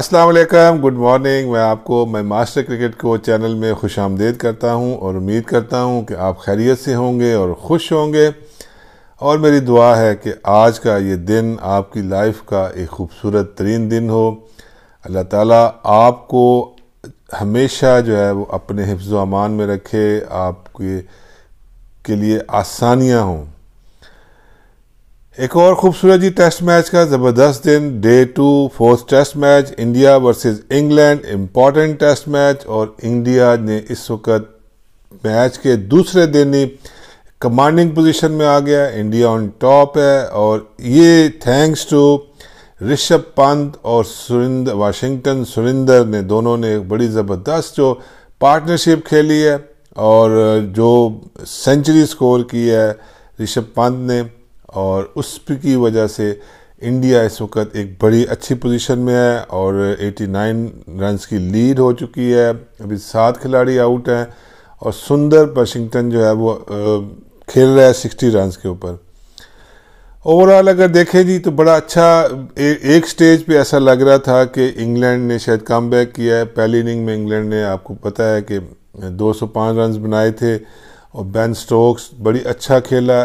अस्सलाम वालेकुम good morning मैं आपको मैं मास्टर क्रिकेट को चैनल में खुश आमदेद करता हूं और उम्मीद करता हूं कि आप खैरियत से होंगे और खुश होंगे और मेरी दुआ है कि आज का ये दिन आपकी लाइफ का एक खूबसूरत तरीन दिन हो अल्लाह ताला आपको हमेशा जो है वो अपने हिफ्ज़ अमान में रखे आपके के लिए आसानियाँ हों एक और खूबसूरत जी टेस्ट मैच का ज़बरदस्त दिन day two fourth test match India versus England important test match और इंडिया ने इस वक्त मैच के दूसरे दिन ही कमांडिंग पोजीशन में आ गया इंडिया ऑन टॉप है और ये थैंक्स टू ऋषभ पंत और सुरिंद वाशिंगटन सुरिंदर ने दोनों ने एक बड़ी ज़बरदस्त जो पार्टनरशिप खेली है और जो सेंचुरी स्कोर की है ऋषभ पंत ने और उसकी वजह से इंडिया इस वक्त एक बड़ी अच्छी पोजीशन में है और 89 रन्स की लीड हो चुकी है अभी सात खिलाड़ी आउट हैं और सुंदर वाशिंगटन जो है वो खेल रहा है 60 रन्स के ऊपर ओवरऑल अगर देखें जी तो बड़ा अच्छा ए, एक स्टेज पे ऐसा लग रहा था कि इंग्लैंड ने शायद कम किया है पहली इनिंग में इंग्लैंड ने आपको पता है कि 205 रन्स बनाए थे और बैन स्टोक्स बड़ी अच्छा खेला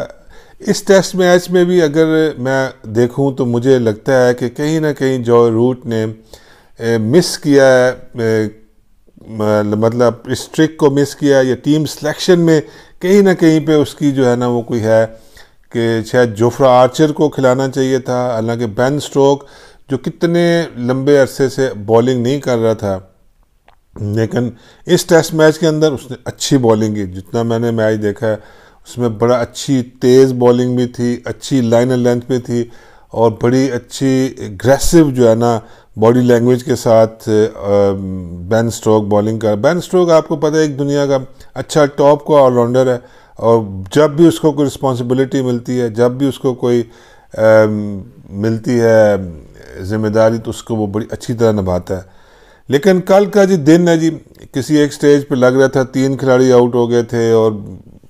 इस टेस्ट मैच में भी अगर मैं देखूं तो मुझे लगता है कि कहीं ना कहीं जो रूट ने मिस किया है मतलब इस ट्रिक को मिस किया या टीम सिलेक्शन में कहीं ना कहीं पे उसकी जो है ना वो कोई है कि शायद जोफ्रा आर्चर को खिलाना चाहिए था हालांकि बैन स्ट्रोक जो कितने लंबे अरसे से बॉलिंग नहीं कर रहा था लेकिन इस टेस्ट मैच के अंदर उसने अच्छी बॉलिंग की जितना मैंने मैच देखा है उसमें बड़ा अच्छी तेज़ बॉलिंग भी थी अच्छी लाइन एंड लेंथ भी थी और बड़ी अच्छी एग्रेसिव जो है ना बॉडी लैंग्वेज के साथ बैन स्ट्रोक बॉलिंग का बैन स्ट्रोक आपको पता है एक दुनिया का अच्छा टॉप का ऑलराउंडर है और जब भी उसको कोई रिस्पॉन्सिबिलिटी मिलती है जब भी उसको कोई आ, मिलती है जिम्मेदारी तो उसको वो बड़ी अच्छी तरह निभाता है लेकिन कल का जी दिन है जी किसी एक स्टेज पे लग रहा था तीन खिलाड़ी आउट हो गए थे और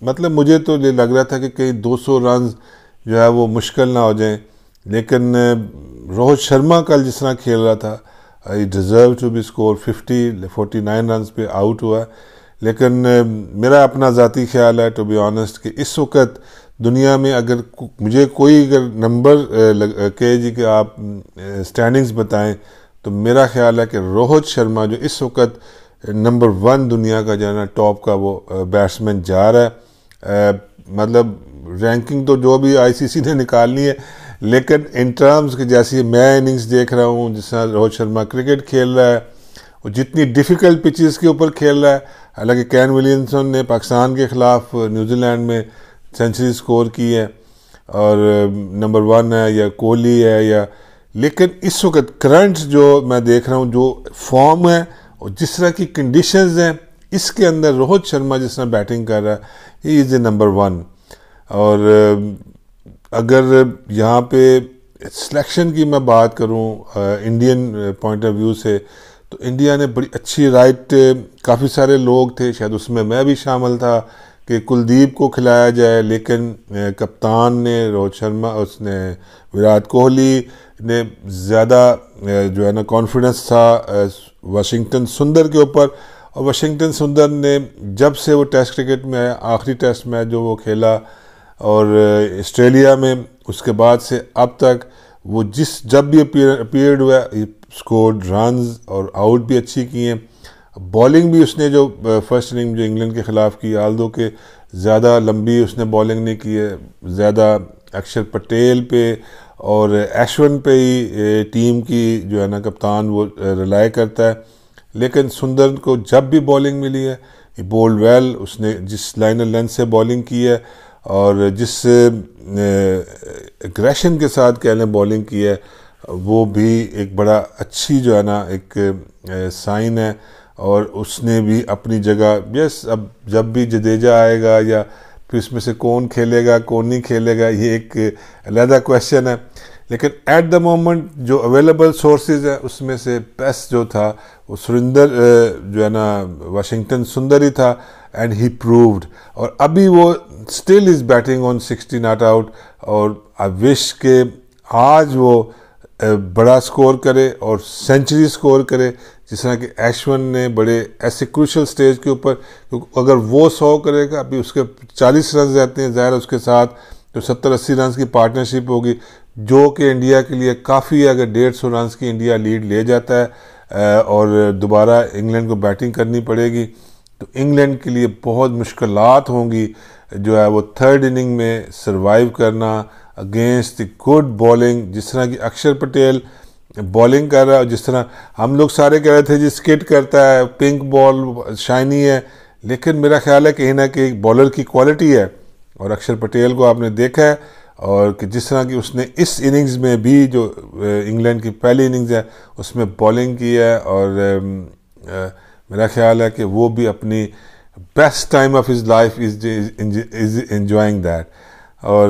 मतलब मुझे तो ये लग रहा था कि कहीं 200 रन जो है वो मुश्किल ना हो जाए लेकिन रोहित शर्मा कल जिस तरह खेल रहा था I deserve to be score 50 forty nine run पे आउट हुआ लेकिन मेरा अपना ज़ाती ख्याल है टू बी ऑनेस्ट कि इस वक्त दुनिया में अगर मुझे कोई अगर नंबर कहे जी कि आप स्टैंडिंग्स बताएं तो मेरा ख्याल है कि रोहित शर्मा जो इस वक्त नंबर वन दुनिया का जो है ना टॉप का वो बैट्समैन जा रहा है मतलब रैंकिंग तो जो भी आईसीसी ने निकालनी है लेकिन इन टर्म्स के जैसे मैं इनिंग्स देख रहा हूँ जिस तरह रोहित शर्मा क्रिकेट खेल रहा है और जितनी डिफ़िकल्ट पिचेस के ऊपर खेल रहा है हालांकि कैन विलियमसन ने पाकिस्तान के ख़िलाफ़ न्यूजीलैंड में सेंचुरी स्कोर की है और नंबर वन है या कोहली है या लेकिन इस वक्त करंट जो मैं देख रहा हूँ जो फॉर्म है और जिस तरह की कंडीशंस हैं इसके अंदर रोहित शर्मा जिस बैटिंग कर रहा है he is a number one और अगर यहाँ पे सिलेक्शन की मैं बात करूँ इंडियन पॉइंट ऑफ व्यू से तो इंडिया ने बड़ी अच्छी राइट काफ़ी सारे लोग थे शायद उसमें मैं भी शामिल था कि कुलदीप को खिलाया जाए लेकिन कप्तान ने रोहित शर्मा उसने विराट कोहली ने ज़्यादा जो है ना कॉन्फिडेंस था वाशिंगटन सुंदर के ऊपर और वाशिंगटन सुंदर ने जब से वो टेस्ट क्रिकेट में आया आखिरी टेस्ट मैच जो वो खेला और ऑस्ट्रेलिया में उसके बाद से अब तक वो जिस जब भी अपीयर्ड हुआ स्कोर रन और आउट भी अच्छी किए बॉलिंग भी उसने जो फर्स्ट इनिंग जो इंग्लैंड के ख़िलाफ़ की आल दो के ज़्यादा लंबी उसने बॉलिंग नहीं की है ज़्यादा अक्षर पटेल पे और एशवन पे ही टीम की जो है ना कप्तान वो रिलाय करता है लेकिन सुंदर को जब भी बॉलिंग मिली है ही बोल्ड वेल उसने जिस लाइन लेंथ से बॉलिंग की है और जिस एग्रेशन के साथ कह लें बॉलिंग की है वो भी एक बड़ा अच्छी जो है ना एक साइन है और उसने भी अपनी जगह यस अब जब भी जडेजा आएगा या फिर इसमें से कौन खेलेगा कौन नहीं खेलेगा ये एक अलहदा क्वेश्चन है लेकिन एट द मोमेंट जो अवेलेबल सोर्सेज हैं उसमें से बेस्ट जो था वो सुरिंदर जो है ना वाशिंगटन सुंदर ही था एंड ही प्रूव्ड और अभी वो still is batting on sixty not out और आई विश के आज वो बड़ा स्कोर करे और सेंचुरी स्कोर करे जिस तरह कि एशवन ने बड़े ऐसे क्रूशल स्टेज के ऊपर क्योंकि अगर वो सौ करेगा अभी उसके चालीस रन रहते हैं ज़ाहिर उसके साथ तो सत्तर अस्सी रन की पार्टनरशिप होगी जो कि इंडिया के लिए काफ़ी अगर डेढ़ सौ रन की इंडिया लीड ले जाता है और दोबारा इंग्लैंड को बैटिंग करनी पड़ेगी तो इंग्लैंड के लिए बहुत मुश्किल होंगी जो है वो थर्ड इनिंग में सर्वाइव करना अगेंस्ट गुड बॉलिंग जिस तरह की अक्षर पटेल बॉलिंग कर रहा है और जिस तरह हम लोग सारे कह रहे थे जी स्किट करता है पिंक बॉल शाइनी है लेकिन मेरा ख्याल है कहीं ना कहीं बॉलर की क्वालिटी है और अक्षर पटेल को आपने देखा है और कि जिस तरह की उसने इस इनिंग्स में भी जो इंग्लैंड की पहली इनिंग्स है उसमें बॉलिंग की है और मेरा ख्याल है कि वो भी अपनी best time of his life is is enjoying that और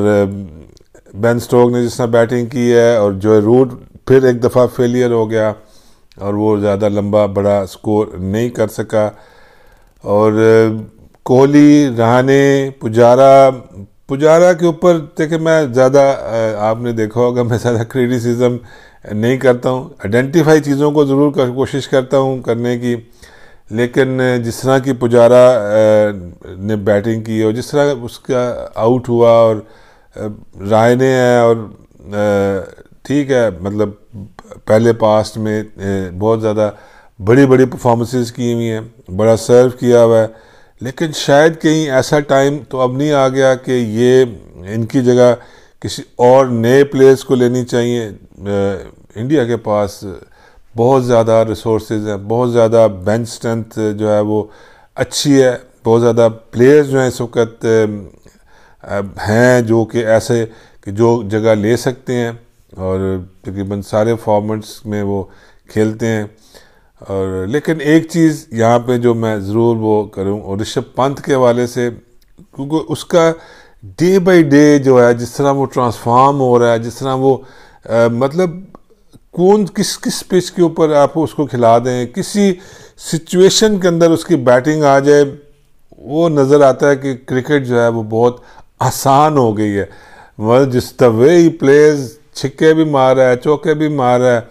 बेन स्टोक ने जिस तरह बैटिंग की है और जो रूट फिर एक दफ़ा फेलियर हो गया और वो ज़्यादा लंबा बड़ा स्कोर नहीं कर सका और कोहली रहाने पुजारा पुजारा के ऊपर देखिए मैं ज़्यादा आपने देखा होगा मैं ज़्यादा क्रिटिसिज्म नहीं करता हूँ आइडेंटिफाई चीज़ों को ज़रूर कर, कोशिश करता हूँ करने की लेकिन जिस तरह की पुजारा ने बैटिंग की और जिस तरह उसका आउट हुआ और रायने हैं और ठीक है मतलब पहले पास्ट में बहुत ज़्यादा बड़ी बड़ी परफॉर्मेंसेस की हुई हैं बड़ा सर्व किया हुआ है लेकिन शायद कहीं ऐसा टाइम तो अब नहीं आ गया कि ये इनकी जगह किसी और नए प्लेयर्स को लेनी चाहिए इंडिया के पास बहुत ज़्यादा रिसोर्स हैं बहुत ज़्यादा बेंच स्ट्रेंथ जो है वो अच्छी है बहुत ज़्यादा प्लेयर्स जो हैं इस वक्त हैं जो कि ऐसे कि जो जगह ले सकते हैं और तकरीबन सारे फॉर्मेट्स में वो खेलते हैं और लेकिन एक चीज़ यहाँ पे जो मैं ज़रूर वो करूँ और ऋषभ पंत के हवाले से क्योंकि उसका डे बाय डे जो है जिस तरह वो ट्रांसफॉर्म हो रहा है जिस तरह वो आ, मतलब कौन किस किस पिच के ऊपर आप उसको खिला दें किसी सिचुएशन के अंदर उसकी बैटिंग आ जाए वो नज़र आता है कि क्रिकेट जो है वो बहुत आसान हो गई है मतलब जिस तवे ही प्लेयर्स छिक्के भी मार रहा है चौके भी मार रहा है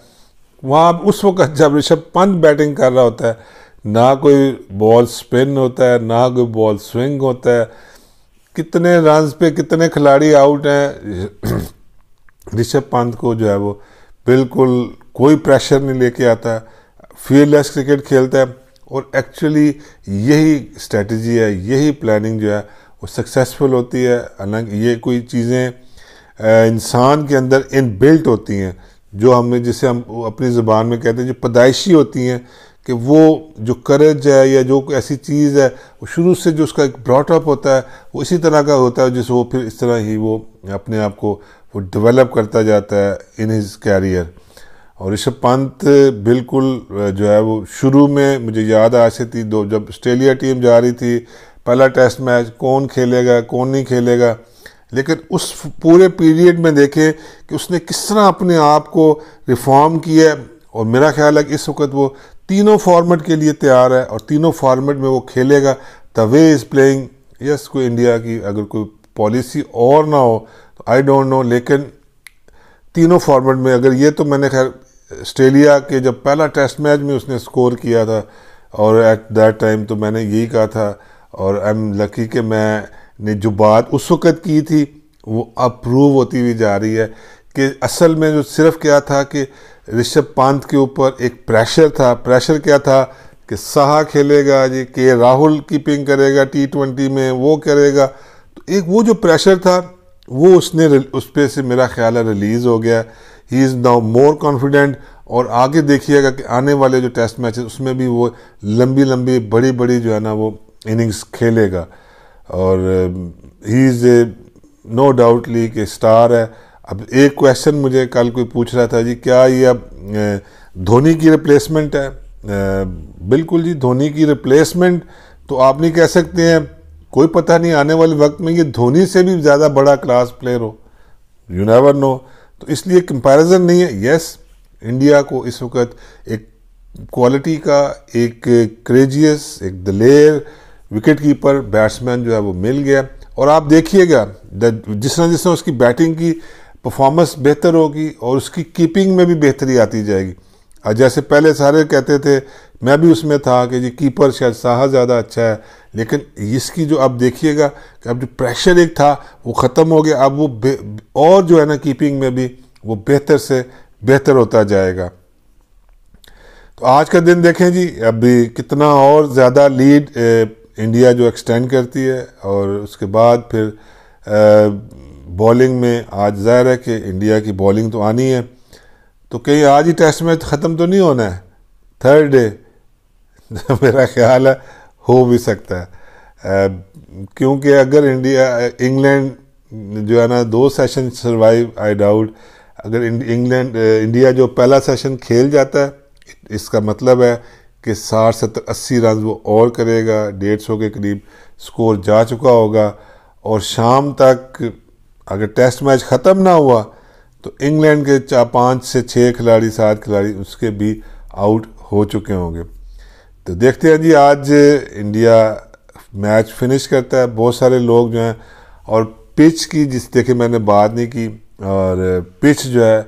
वहाँ उस वक्त जब ऋषभ पंत बैटिंग कर रहा होता है ना कोई बॉल स्पिन होता है ना कोई बॉल स्विंग होता है कितने रन पे कितने खिलाड़ी आउट हैं ऋषभ पंत को जो है वो बिल्कुल कोई प्रेशर नहीं लेके आता फील्डलेस क्रिकेट खेलता है और एक्चुअली यही स्ट्रेटजी है यही प्लानिंग जो है वो सक्सेसफुल होती है हालांकि ये कोई चीज़ें इंसान के अंदर इन बिल्ट होती हैं जो हमें जिसे हम अपनी ज़ुबान में कहते हैं जो पैदाइशी होती हैं कि वो जो करेज है या जो ऐसी चीज़ है वो शुरू से जो उसका एक ब्रॉटअप होता है वो इसी तरह का होता है जिससे वो फिर इस तरह ही वो अपने आप को वो डेवलप करता जाता है इन हिज कैरियर और ऋषभ पंत बिल्कुल जो है वो शुरू में मुझे याद आज से थी दो जब ऑस्ट्रेलिया टीम जा रही थी पहला टेस्ट मैच कौन खेलेगा कौन नहीं खेलेगा लेकिन उस पूरे पीरियड में देखें कि उसने किस तरह अपने आप को रिफॉर्म किया है और मेरा ख्याल है कि इस वक्त वो तीनों फॉर्मेट के लिए तैयार है और तीनों फॉर्मेट में वो खेलेगा the way is playing yes कोई इंडिया की अगर कोई पॉलिसी और ना हो तो आई डोंट नो लेकिन तीनों फॉर्मेट में अगर ये तो मैंने खैर ऑस्ट्रेलिया के जब पहला टेस्ट मैच में उसने स्कोर किया था और एट दैट टाइम तो मैंने यही कहा था और आई एम लकी कि मैं ने जो बात उस वक़्त की थी वो अब प्रूव होती हुई जा रही है कि असल में जो सिर्फ क्या था कि ऋषभ पंत के ऊपर एक प्रेशर था प्रेशर क्या था कि सहा खेलेगा जी के राहुल कीपिंग करेगा टी ट्वेंटी में वो करेगा तो एक वो जो प्रेशर था वो उसने उस पर से मेरा ख्याल है रिलीज़ हो गया he is now more confident और आगे देखिएगा कि आने वाले जो टेस्ट मैच उसमें भी वो लंबी लंबी बड़ी बड़ी जो है ना वो इनिंग्स खेलेगा और he is a no doubtly के स्टार है अब एक क्वेश्चन मुझे कल कोई पूछ रहा था जी क्या ये अब uh, धोनी की रिप्लेसमेंट है uh, बिल्कुल जी धोनी की रिप्लेसमेंट तो आप नहीं कह सकते हैं कोई पता नहीं आने वाले वक्त में ये धोनी से भी ज़्यादा बड़ा क्लास प्लेयर हो यू नेवर नो तो इसलिए कंपैरिजन नहीं है यस इंडिया को इस वक्त एक क्वालिटी का एक क्रेजियस एक दलेर विकेट कीपर बैट्समैन जो है वो मिल गया और आप देखिएगा जिस तरह जिस तरह उसकी बैटिंग की परफॉर्मेंस बेहतर होगी और उसकी कीपिंग में भी बेहतरी आती जाएगी और जैसे पहले सारे कहते थे मैं भी उसमें था कि जी कीपर शायद साहा ज़्यादा अच्छा है लेकिन इसकी जो आप देखिएगा कि अब जो प्रेशर एक था वो ख़त्म हो गया अब वो और जो है ना कीपिंग में भी वो बेहतर से बेहतर होता जाएगा तो आज का दिन देखें जी अभी कितना और ज़्यादा लीड इंडिया जो एक्सटेंड करती है और उसके बाद फिर बॉलिंग में आज जाहिर है कि इंडिया की बॉलिंग तो आनी है तो कहीं आज ही टेस्ट मैच ख़त्म तो नहीं होना है थर्ड डे मेरा ख्याल है हो भी सकता है क्योंकि अगर इंडिया इंग्लैंड जो है ना दो सेशन सरवाइव आई डाउट अगर इंग्लैंड इंडिया जो पहला सेशन खेल जाता है इसका मतलब है कि साठ सत्तर अस्सी रन वो और करेगा डेढ़ सौ के करीब स्कोर जा चुका होगा और शाम तक अगर टेस्ट मैच ख़त्म ना हुआ तो इंग्लैंड के चार पाँच से छः खिलाड़ी सात खिलाड़ी उसके भी आउट हो चुके होंगे तो देखते हैं जी आज इंडिया मैच फिनिश करता है बहुत सारे लोग जो हैं और पिच की जिस देखे मैंने बात नहीं की और पिच जो है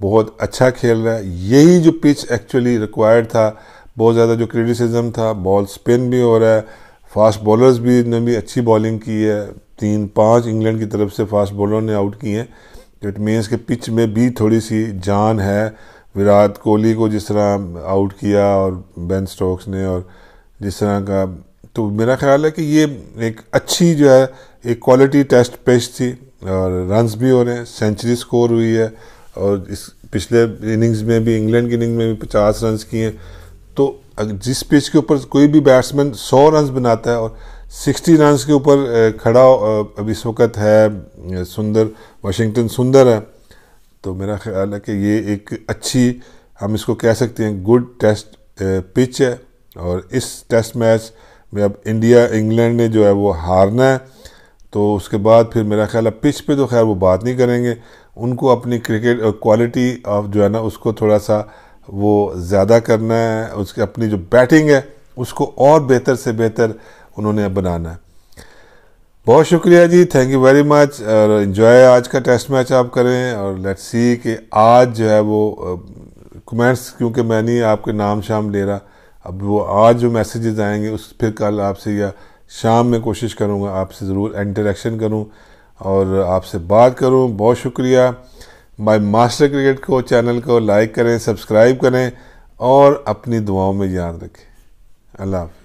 बहुत अच्छा खेल रहा है यही जो पिच एक्चुअली रिक्वायर्ड था बहुत ज़्यादा जो क्रिटिसिज्म था बॉल स्पिन भी हो रहा है फास्ट बॉलर्स भी ने भी अच्छी बॉलिंग की है तीन पाँच इंग्लैंड की तरफ से फास्ट बॉलर ने आउट किए हैं तो इट मीन्स के पिच में भी थोड़ी सी जान है विराट कोहली को जिस तरह आउट किया और बेन स्टोक्स ने और जिस तरह का तो मेरा ख्याल है कि ये एक अच्छी जो है एक क्वालिटी टेस्ट पेश थी और रन्स भी हो रहे हैं सेंचुरी स्कोर हुई है और इस पिछले इनिंग्स में भी इंग्लैंड की इनिंग में भी पचास रन्स किए हैं तो जिस पिच के ऊपर कोई भी बैट्समैन सौ रन बनाता है और सिक्सटी रन के ऊपर खड़ा अब इस वक्त है सुंदर वाशिंगटन सुंदर है तो मेरा ख्याल है कि ये एक अच्छी हम इसको कह सकते हैं गुड टेस्ट पिच है और इस टेस्ट मैच में अब इंडिया इंग्लैंड ने जो है वो हारना है तो उसके बाद फिर मेरा ख्याल है पिच पे तो खैर वो बात नहीं करेंगे उनको अपनी क्रिकेट क्वालिटी ऑफ जो है ना उसको थोड़ा सा वो ज़्यादा करना है उसकी अपनी जो बैटिंग है उसको और बेहतर से बेहतर उन्होंने बनाना है बहुत शुक्रिया जी थैंक यू वेरी मच और इन्जॉय आज का टेस्ट मैच आप करें और लेट्स सी कि आज जो है वो कमेंट्स क्योंकि मैं नहीं आपके नाम शाम ले रहा अब वो आज जो मैसेजेस आएंगे उस फिर कल आपसे या शाम में कोशिश करूँगा आपसे ज़रूर इंटरेक्शन करूँ और आपसे बात करूँ बहुत शुक्रिया माय मास्टर क्रिकेट को चैनल को लाइक करें सब्सक्राइब करें और अपनी दुआओं में याद रखें अल्लाह हाफि